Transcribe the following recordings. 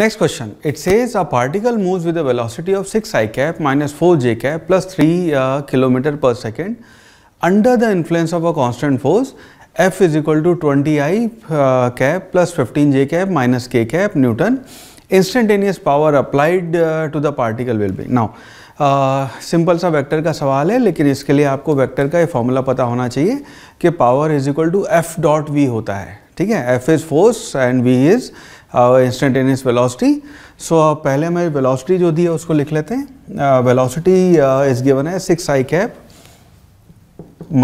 next question it says a particle move with a of six I cap minus four J cap plus three kilometre per second under the influence of a constant force F is equal to twenty I cap plus fifteen J cap minus K cap newton instantaneous power applied to the particle will be now simple सा vector का सवाल है लेकिन इसके लिए आपको vector का ये फॉर्मूला पता होना चाहिए कि power is equal to F dot V होता है ठीक है F is force and V is instantaneous velocity so पहले हमें वेलोसिटी जो दी है उसको लिख लेते हैं वेलोसिटी इज गिवन है six I cap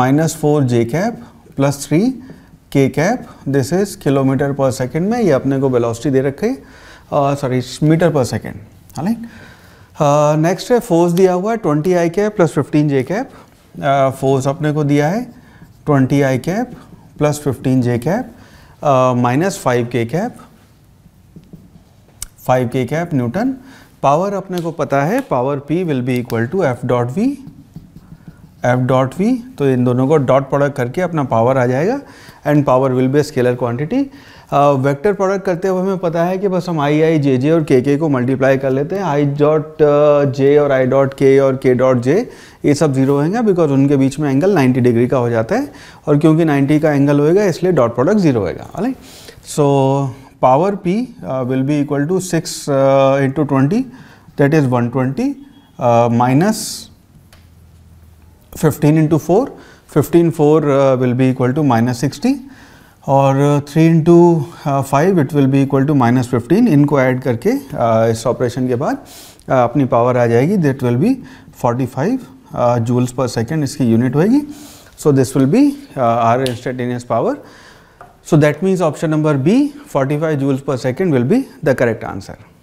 minus four J cap plus three K cap this is kilometre per second में ये अपने को वेलोसिटी दे रखे सॉरी मीटर पर सेकेंड है नेक्स्ट है फोर्स दिया हुआ है twenty I cap plus fifteen J cap force अपने को दिया है twenty I cap plus fifteen J cap minus five K cap five K cap newton power अपने को पता है power P will be equal to F dot V F dot V तो इन दोनों को डॉट प्रोडक्ट करके अपना power आ जाएगा and power will be scalar quantity vector product करते हुए हमें पता है कि बस हम आई आई जे जे और के के को मल्टीप्लाई कर लेते हैं आई डॉट जे और आई डॉट के और के डॉट जे ये सब जीरो होंगे बिकॉज उनके बीच में एंगल 90 डिग्री का हो जाता है और क्योंकि 90 का एंगल होएगा इसलिए डॉट प्रोडक्ट जीरो होएगा right so power P will be equal to six into twenty that is one twenty minus 15 into 4, 15 4 uh, will be equal to minus 60 और 3 into five it will be equal to minus fifteen इनको add करके uh, इस operation के बाद uh, अपनी power आ जाएगी that will be 45 joules per second इसकी यूनिट होगी so this will be our instantaneous power so that means option number B 45 joules per second will be the correct answer